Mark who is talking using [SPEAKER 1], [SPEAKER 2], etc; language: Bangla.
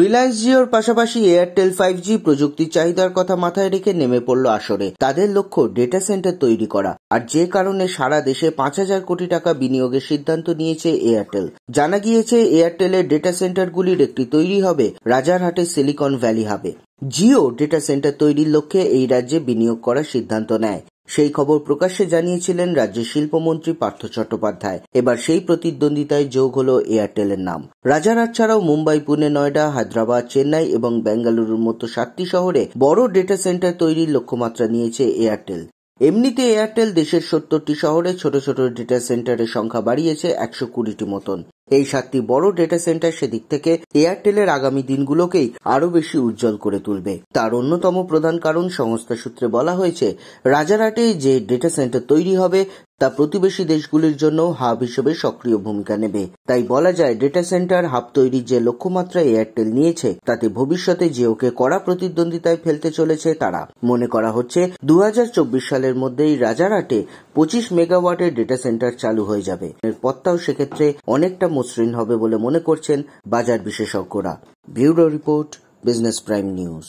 [SPEAKER 1] রিলায়েন্স জিওর পাশাপাশি এয়ারটেল ফাইভ জি প্রযুক্তির চাহিদার কথা মাথায় রেখে নেমে পড়ল আসরে তাদের লক্ষ্য ডেটা সেন্টার তৈরি করা আর যে কারণে সারা দেশে পাঁচ হাজার কোটি টাকা বিনিয়োগের সিদ্ধান্ত নিয়েছে এয়ারটেল জানা গিয়েছে এয়ারটেলের ডেটা সেন্টারগুলির একটি তৈরি হবে রাজারহাটের সিলিকন ভ্যালি হবে জিও ডেটা সেন্টার তৈরির লক্ষ্যে এই রাজ্যে বিনিয়োগ করার সিদ্ধান্ত নেয় সেই খবর প্রকাশ্যে জানিয়েছিলেন রাজ্যের শিল্পমন্ত্রী পার্থ চট্টোপাধ্যায় এবার সেই প্রতিদ্বন্দ্বিতায় যোগ হল এয়ারটেলের নাম রাজারহাট ছাড়াও মুম্বাই পুনে নয়ডা হায়দ্রাবাদ চেন্নাই এবং বেঙ্গালুরুর মতো সাতটি শহরে বড় ডেটা সেন্টার তৈরির লক্ষ্যমাত্রা নিয়েছে এয়ারটেল এমনিতে এয়ারটেল দেশের সত্তরটি শহরে ছোট ছোট ডেটা সেন্টারের সংখ্যা বাড়িয়েছে একশো কুড়িটি মতন এই সাতটি বড় ডেটা সেন্টার সেদিক থেকে এয়ারটেলের আগামী দিনগুলোকেই আরও বেশি উজ্জ্বল করে তুলবে তার অন্যতম প্রধান কারণ সংস্থা সূত্রে বলা হয়েছে রাজারহাটে যে ডেটা সেন্টার তৈরি হবে তা প্রতিবেশী দেশগুলির জন্য হাব হিসেবে সক্রিয় ভূমিকা নেবে তাই বলা যায় ডেটা সেন্টার হাব তৈরির যে লক্ষ্যমাত্রা এয়ারটেল নিয়েছে তাতে ভবিষ্যতে জিওকে কড়া প্রতিদ্বন্দ্বিতায় ফেলতে চলেছে তারা মনে করা হচ্ছে দু সালের মধ্যেই রাজারহাটে পঁচিশ মেগাওয়াটের ডেটা সেন্টার চালু হয়ে যাবে এর পত্তাও সেক্ষেত্রে অনেকটা মসৃণ হবে বলে মনে করছেন বাজার বিশেষজ্ঞরা bureau report business prime news